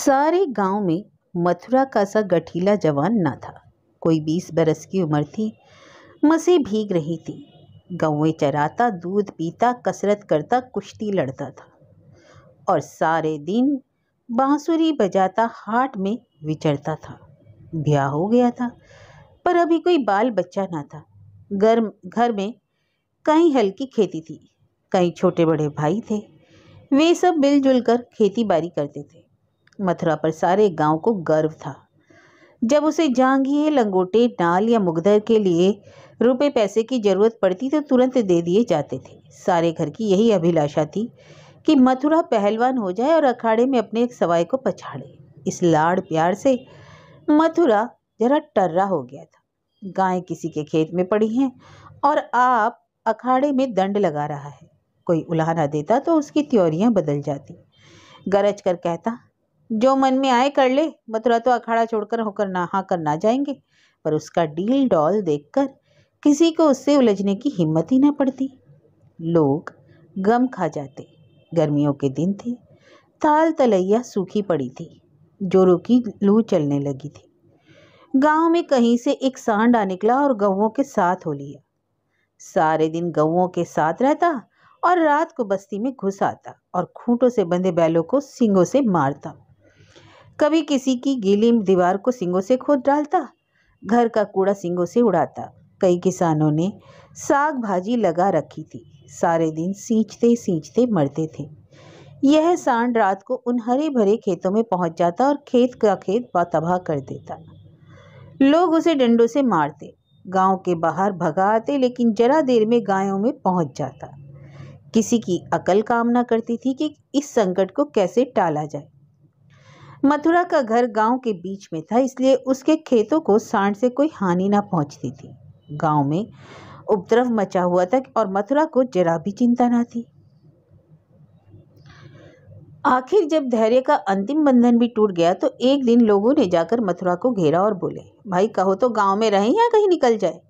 सारे गांव में मथुरा का सा गठीला जवान ना था कोई बीस बरस की उम्र थी मसे भीग रही थी गौवें चराता दूध पीता कसरत करता कुश्ती लड़ता था और सारे दिन बांसुरी बजाता हाट में विचरता था ब्याह हो गया था पर अभी कोई बाल बच्चा ना था घर घर में कई हल्की खेती थी कई छोटे बड़े भाई थे वे सब मिलजुल कर खेती बाड़ी करते थे मथुरा पर सारे गांव को गर्व था जब उसे जांगिए लंगोटे नाल या मुगदर के लिए रुपए पैसे की ज़रूरत पड़ती तो तुरंत दे दिए जाते थे सारे घर की यही अभिलाषा थी कि मथुरा पहलवान हो जाए और अखाड़े में अपने एक सवाई को पछाड़े इस लाड़ प्यार से मथुरा जरा टर्रा हो गया था गायें किसी के खेत में पड़ी हैं और आप अखाड़े में दंड लगा रहा है कोई उलाहना देता तो उसकी त्योरियाँ बदल जाती गरज कर कहता जो मन में आए कर ले मथुरा तो अखाड़ा छोड़कर होकर नहा कर ना जाएंगे पर उसका डील डॉल देखकर किसी को उससे उलझने की हिम्मत ही ना पड़ती लोग गम खा जाते गर्मियों के दिन थे ताल तलैया सूखी पड़ी थी जोरों की लू चलने लगी थी गांव में कहीं से एक सांड आ निकला और गवों के साथ हो लिया सारे दिन गवों के साथ रहता और रात को बस्ती में घुस आता और खूंटों से बंधे बैलों को सिंगों से मारता कभी किसी की गीली दीवार को सिंगों से खोद डालता घर का कूड़ा सिंगों से उड़ाता कई किसानों ने साग भाजी लगा रखी थी सारे दिन सींचते सींचते मरते थे यह सांड रात को उन हरे भरे खेतों में पहुंच जाता और खेत का खेत तबाह कर देता लोग उसे डंडों से मारते गांव के बाहर भगा आते लेकिन जरा देर में गायों में पहुंच जाता किसी की अकल कामना करती थी कि इस संकट को कैसे टाला जाए मथुरा का घर गांव के बीच में था इसलिए उसके खेतों को सांड से कोई हानि ना पहुंचती थी गांव में उपद्रव मचा हुआ था और मथुरा को जरा भी चिंता ना थी आखिर जब धैर्य का अंतिम बंधन भी टूट गया तो एक दिन लोगों ने जाकर मथुरा को घेरा और बोले भाई कहो तो गांव में रहें या कहीं निकल जाए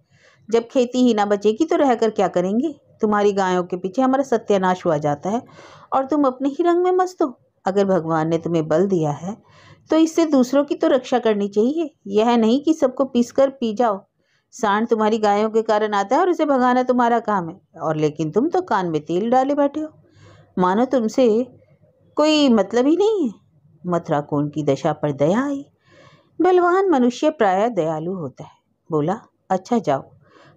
जब खेती ही ना बचेगी तो रहकर क्या करेंगे तुम्हारी गायों के पीछे हमारा सत्यानाश हुआ जाता है और तुम अपने ही रंग में मस्त हो अगर भगवान ने तुम्हें बल दिया है तो इससे दूसरों की तो रक्षा करनी चाहिए यह नहीं कि सबको पीस कर पी जाओ सांड तुम्हारी गायों के कारण आता है और उसे भगाना तुम्हारा काम है और लेकिन तुम तो कान में तेल डाले बैठे हो मानो तुमसे कोई मतलब ही नहीं है मथुरा कोण की दशा पर दया आई बलवान मनुष्य प्राय दयालु होता है बोला अच्छा जाओ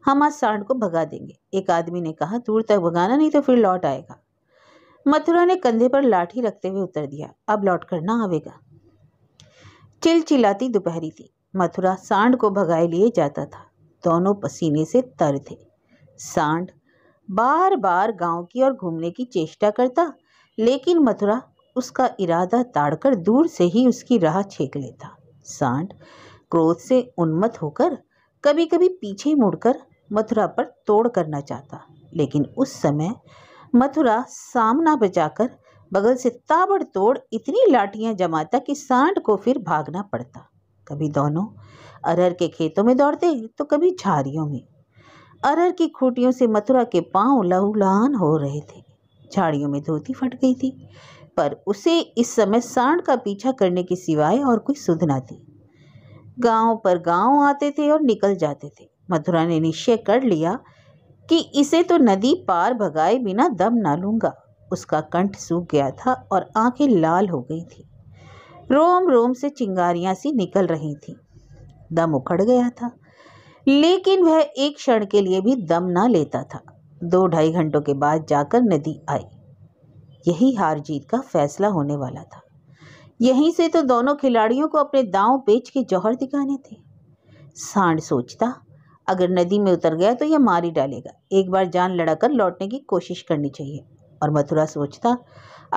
हम आज सांड को भगा देंगे एक आदमी ने कहा दूर तक भगाना नहीं तो फिर लौट आएगा मथुरा ने कंधे पर लाठी रखते हुए उतर दिया अब लौट कर ना आवेगा चिलचिलाती दोपहरी थी मथुरा सांड को भगाए लिए जाता था दोनों पसीने से तर थे सांड बार बार गांव की ओर घूमने की चेष्टा करता लेकिन मथुरा उसका इरादा ताड़कर दूर से ही उसकी राह छेक लेता सांड क्रोध से उन्मत होकर कभी कभी पीछे मुड़कर मथुरा पर तोड़ करना चाहता लेकिन उस समय मथुरा सामना बजाकर बगल से ताबड़तोड़ इतनी लाठियां जमाता कि सांड को फिर भागना पड़ता कभी दोनों अरहर के खेतों में दौड़ते तो कभी झाड़ियों में अरहर की खूटियों से मथुरा के पांव लहूलहान हो रहे थे झाड़ियों में धोती फट गई थी पर उसे इस समय सांड का पीछा करने के सिवाय और कोई सुध ना थी गांव पर गांव आते थे और निकल जाते थे मथुरा ने निश्चय कर लिया कि इसे तो नदी पार भगाए बिना दम ना लूंगा उसका कंठ सूख गया था और आंखें लाल हो गई थी रोम रोम से चिंगारियाँ सी निकल रही थी दम उखड़ गया था लेकिन वह एक क्षण के लिए भी दम ना लेता था दो ढाई घंटों के बाद जाकर नदी आई यही हार जीत का फैसला होने वाला था यहीं से तो दोनों खिलाड़ियों को अपने दांव बेच के जौहर दिखाने थे सांड सोचता अगर नदी में उतर गया तो यह मार ही डालेगा एक बार जान लड़ाकर लौटने की कोशिश करनी चाहिए और मथुरा सोचता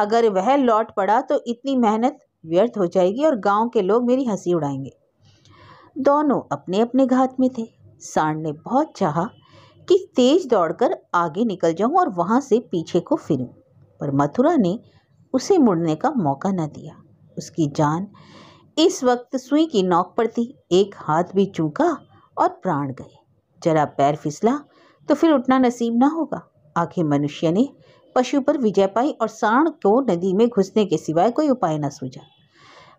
अगर वह लौट पड़ा तो इतनी मेहनत व्यर्थ हो जाएगी और गांव के लोग मेरी हंसी उड़ाएंगे दोनों अपने अपने घात में थे सांड ने बहुत चाहा कि तेज दौड़कर आगे निकल जाऊं और वहां से पीछे को फिरूं पर मथुरा ने उसे मुड़ने का मौका न दिया उसकी जान इस वक्त सुई की नोक पर थी एक हाथ भी चूका और प्राण गए जरा पैर फिसला तो फिर उठना नसीब ना होगा आखिर मनुष्य ने पशु पर विजय पाई और सांड को तो नदी में घुसने के सिवाय कोई उपाय ना सूझा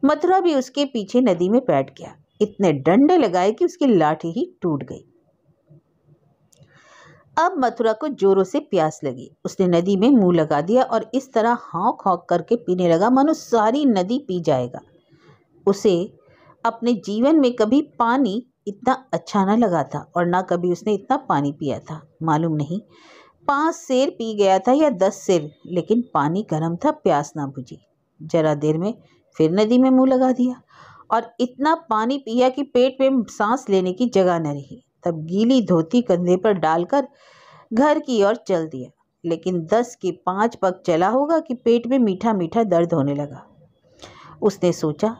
मथुरा भी उसके पीछे नदी में बैठ गया इतने डंडे लगाए कि उसकी लाठी ही टूट गई अब मथुरा को जोरों से प्यास लगी उसने नदी में मुंह लगा दिया और इस तरह हाँक हाँक करके पीने लगा मानो सारी नदी पी जाएगा उसे अपने जीवन में कभी पानी इतना अच्छा ना लगा था और ना कभी उसने इतना पानी पिया था मालूम नहीं पाँच सेर पी गया था या दस सेर लेकिन पानी गर्म था प्यास ना बुझी जरा देर में फिर नदी में मुंह लगा दिया और इतना पानी पिया कि पेट में सांस लेने की जगह न रही तब गीली धोती कंधे पर डालकर घर की ओर चल दिया लेकिन दस के पाँच पग चला होगा कि पेट में मीठा मीठा दर्द होने लगा उसने सोचा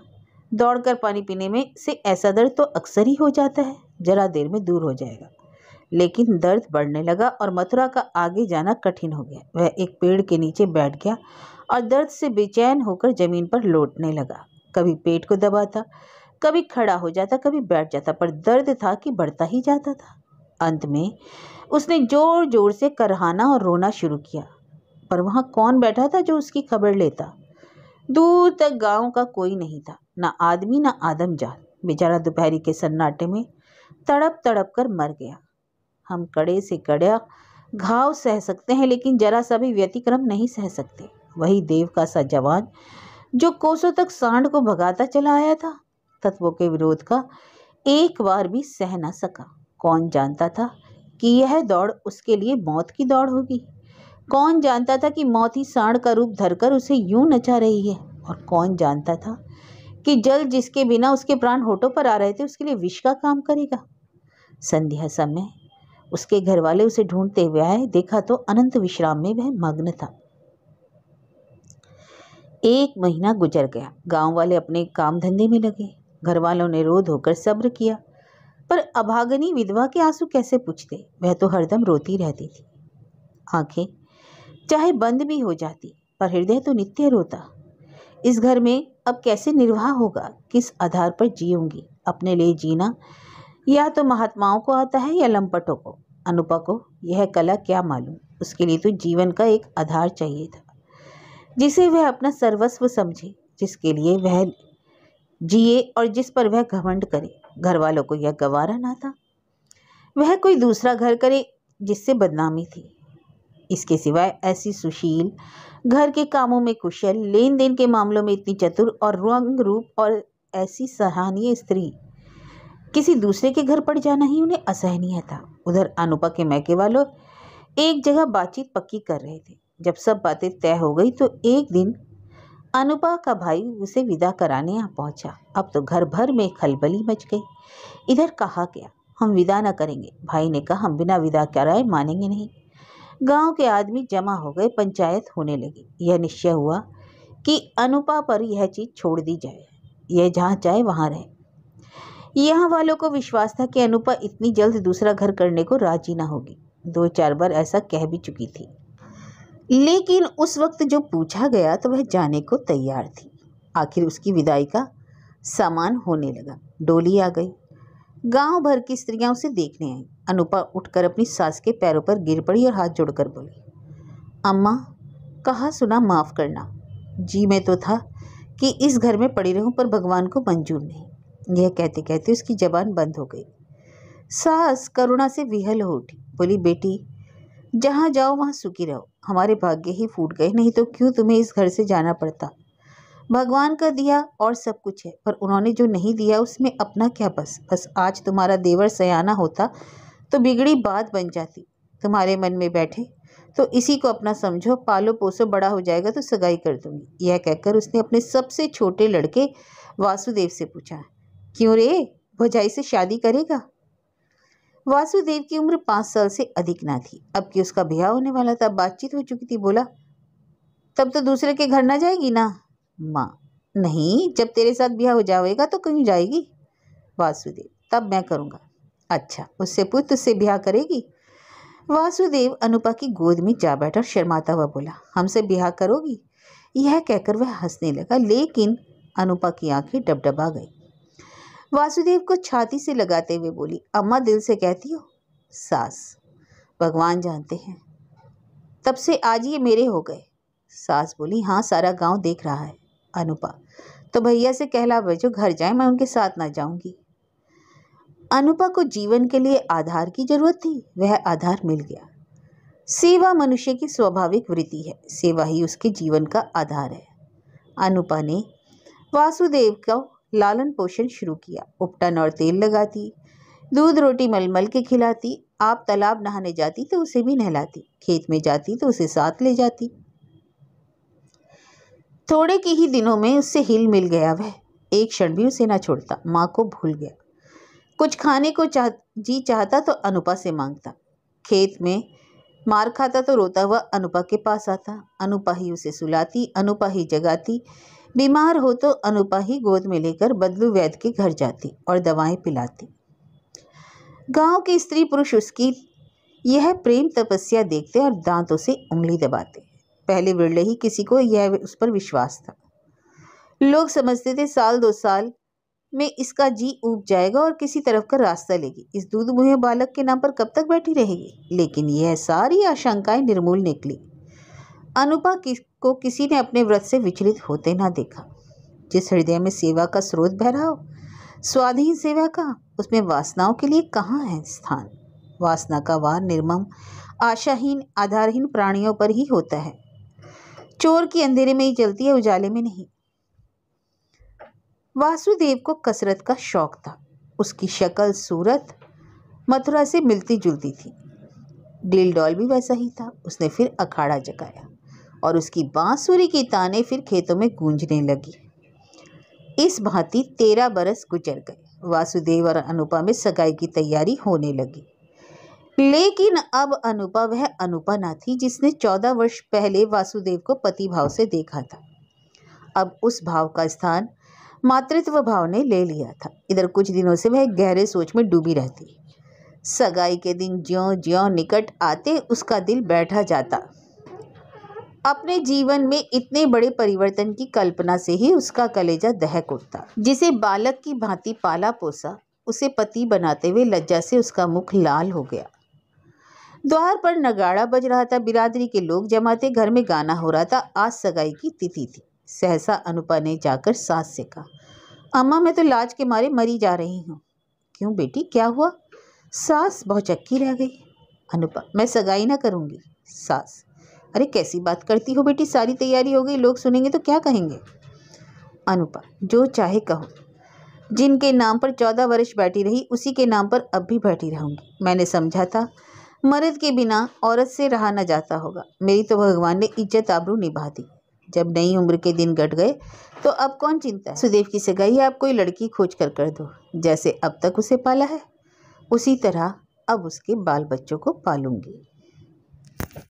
दौड़कर पानी पीने में से ऐसा दर्द तो अक्सर ही हो जाता है ज़रा देर में दूर हो जाएगा लेकिन दर्द बढ़ने लगा और मथुरा का आगे जाना कठिन हो गया वह एक पेड़ के नीचे बैठ गया और दर्द से बेचैन होकर ज़मीन पर लौटने लगा कभी पेट को दबाता कभी खड़ा हो जाता कभी बैठ जाता पर दर्द था कि बढ़ता ही जाता था अंत में उसने ज़ोर ज़ोर से करहाना और रोना शुरू किया पर वहाँ कौन बैठा था जो उसकी खबर लेता दूर तक गांव का कोई नहीं था ना आदमी ना आदम जान बेचारा दोपहरी के सन्नाटे में तड़प तड़प कर मर गया हम कड़े से कड़ा घाव सह सकते हैं लेकिन जरा सा भी व्यतिक्रम नहीं सह सकते वही देव का सा जवान जो कोसों तक सांड को भगाता चला आया था तत्वों के विरोध का एक बार भी सह ना सका कौन जानता था कि यह दौड़ उसके लिए मौत की दौड़ होगी कौन जानता था कि मौत ही सांड का रूप धरकर उसे यूं नचा रही है और कौन जानता था कि जल जिसके बिना उसके प्राण होठों पर आ रहे थे उसके लिए विष का काम करेगा संध्या समय उसके घर वाले उसे ढूंढते हुए आए देखा तो अनंत विश्राम में वह मग्न था एक महीना गुजर गया गांव वाले अपने काम धंधे में लगे घर वालों ने रो धोकर सब्र किया पर अभागनी विधवा के आंसू कैसे पूछते वह तो हरदम रोती रहती थी आंखें चाहे बंद भी हो जाती पर हृदय तो नित्य रोता इस घर में अब कैसे निर्वाह होगा किस आधार पर जीऊँगी अपने लिए जीना या तो महात्माओं को आता है या लंपटों को अनुपा को यह कला क्या मालूम उसके लिए तो जीवन का एक आधार चाहिए था जिसे वह अपना सर्वस्व समझे जिसके लिए वह जिए और जिस पर वह घमंड करे घर वालों को यह गवारा ना था वह कोई दूसरा घर करे जिससे बदनामी थी इसके सिवाय ऐसी सुशील घर के कामों में कुशल लेन देन के मामलों में इतनी चतुर और रंग रूप और ऐसी सराहनीय स्त्री किसी दूसरे के घर पड़ जाना ही उन्हें असहनीय था उधर अनुपा के मैके वालों एक जगह बातचीत पक्की कर रहे थे जब सब बातें तय हो गई तो एक दिन अनुपा का भाई उसे विदा कराने यहाँ पहुँचा अब तो घर भर में खलबली मच गई इधर कहा गया हम विदा ना करेंगे भाई ने कहा हम बिना विदा कराए मानेंगे नहीं गांव के आदमी जमा हो गए पंचायत होने लगी यह निश्चय हुआ कि अनुपा पर यह चीज छोड़ दी जाए यह जहाँ चाहे वहाँ रहे यहाँ वालों को विश्वास था कि अनुपा इतनी जल्द दूसरा घर करने को राजी ना होगी दो चार बार ऐसा कह भी चुकी थी लेकिन उस वक्त जो पूछा गया तो वह जाने को तैयार थी आखिर उसकी विदाई का सामान होने लगा डोली आ गई गांव भर की स्त्रियां उसे देखने आई अनुपा उठकर अपनी सास के पैरों पर गिर पड़ी और हाथ जोड़कर बोली अम्मा कहा सुना माफ़ करना जी मैं तो था कि इस घर में पड़ी रहूं पर भगवान को मंजूर नहीं यह कहते कहते उसकी जबान बंद हो गई सास करुणा से विहल हो उठी बोली बेटी जहाँ जाओ वहाँ सुखी रहो हमारे भाग्य ही फूट गए नहीं तो क्यों तुम्हें इस घर से जाना पड़ता भगवान का दिया और सब कुछ है पर उन्होंने जो नहीं दिया उसमें अपना क्या बस बस आज तुम्हारा देवर सयाना होता तो बिगड़ी बात बन जाती तुम्हारे मन में बैठे तो इसी को अपना समझो पालो पोसो बड़ा हो जाएगा तो सगाई कर दूंगी यह कहकर उसने अपने सबसे छोटे लड़के वासुदेव से पूछा क्यों रे भजाई से शादी करेगा वासुदेव की उम्र पाँच साल से अधिक ना थी अब कि उसका ब्याह होने वाला था बातचीत हो चुकी थी बोला तब तो दूसरे के घर ना जाएगी ना माँ नहीं जब तेरे साथ ब्याह हो जाएगा तो क्यों जाएगी वासुदेव तब मैं करूँगा अच्छा उससे पूछ तुझसे ब्याह करेगी वासुदेव अनुपा की गोद में जा बैठा शर्माता हुआ बोला हमसे ब्याह करोगी यह कहकर वह हंसने लगा लेकिन अनुपा की आंखें डबडबा गई वासुदेव को छाती से लगाते हुए बोली अम्मा दिल से कहती हो सास भगवान जानते हैं तब से आज ये मेरे हो गए सास बोली हाँ सारा गांव देख रहा है अनुपा तो भैया से कहला बजो घर जाए मैं उनके साथ ना जाऊंगी अनुपा को जीवन के लिए आधार की जरूरत थी वह आधार मिल गया सेवा मनुष्य की स्वाभाविक वृत्ति है सेवा ही उसके जीवन का आधार है अनुपा ने वासुदेव का लालन पोषण शुरू किया उपटन और तेल लगाती दूध रोटी मलमल के खिलाती आप तालाब नहाने जाती तो उसे भी नहलाती खेत में जाती तो उसे साथ ले जाती थोड़े के ही दिनों में उससे हिल मिल गया वह एक क्षण भी उसे ना छोड़ता माँ को भूल गया कुछ खाने को चाह जी चाहता तो अनुपा से मांगता खेत में मार खाता तो रोता हुआ अनुपा के पास आता अनुपा ही उसे सुलाती अनुपा ही जगाती बीमार हो तो अनुपा ही गोद में लेकर बदलू वैद्य के घर जाती और दवाएं पिलाती गांव के स्त्री पुरुष उसकी यह प्रेम तपस्या देखते और दांतों से उंगली दबाते पहले बिरले ही किसी को यह उस पर विश्वास था लोग समझते थे साल दो साल में इसका जी ऊब जाएगा और किसी तरफ का रास्ता लेगी इस दूध मुहे बालक के नाम पर कब तक बैठी रहेगी लेकिन यह सारी आशंकाएं निर्मूल निकली अनुपा किस को किसी ने अपने व्रत से विचलित होते ना देखा जिस हृदय में सेवा का स्रोत बह रहा हो स्वाधीन सेवा का उसमें वासनाओं के लिए कहाँ है स्थान वासना का वार निर्मम आशाहीन आधारहीन प्राणियों पर ही होता है चोर की अंधेरे में ही जलती है उजाले में नहीं वासुदेव को कसरत का शौक था उसकी शक्ल सूरत मथुरा से मिलती जुलती थी डील डॉल भी वैसा ही था उसने फिर अखाड़ा जगाया और उसकी बांसुरी की ताने फिर खेतों में गूंजने लगी इस भांति तेरह बरस गुजर गए वासुदेव और अनुपा में सगाई की तैयारी होने लगी लेकिन अब अनुपम है अनुपना थी जिसने चौदह वर्ष पहले वासुदेव को पति भाव से देखा था अब उस भाव का स्थान मातृत्व भाव ने ले लिया था इधर कुछ दिनों से वह गहरे सोच में डूबी रहती सगाई के दिन ज्यो ज्यो निकट आते उसका दिल बैठा जाता अपने जीवन में इतने बड़े परिवर्तन की कल्पना से ही उसका कलेजा दहक उठता जिसे बालक की भांति पाला पोसा उसे पति बनाते हुए लज्जा से उसका मुख लाल हो गया द्वार पर नगाड़ा बज रहा था बिरादरी के लोग जमा थे घर में गाना हो रहा था आज सगाई की तिथि थी सहसा अनुपा ने जाकर सास से कहा अम्मा मैं तो लाज के मारे मरी जा रही हूँ क्यों बेटी क्या हुआ सास बहुत चक्की रह गई अनुपा मैं सगाई ना करूँगी सास अरे कैसी बात करती हो बेटी सारी तैयारी हो गई लोग सुनेंगे तो क्या कहेंगे अनुपा जो चाहे कहो जिनके नाम पर चौदह वर्ष बैठी रही उसी के नाम पर अब भी बैठी रहूँगी मैंने समझा था मर्द के बिना औरत से रहा न जाता होगा मेरी तो भगवान ने इज्जत आबरू निभा दी जब नई उम्र के दिन घट गए तो अब कौन चिंता है सुदेव की सगाई आप कोई लड़की खोज कर कर दो जैसे अब तक उसे पाला है उसी तरह अब उसके बाल बच्चों को पालूंगी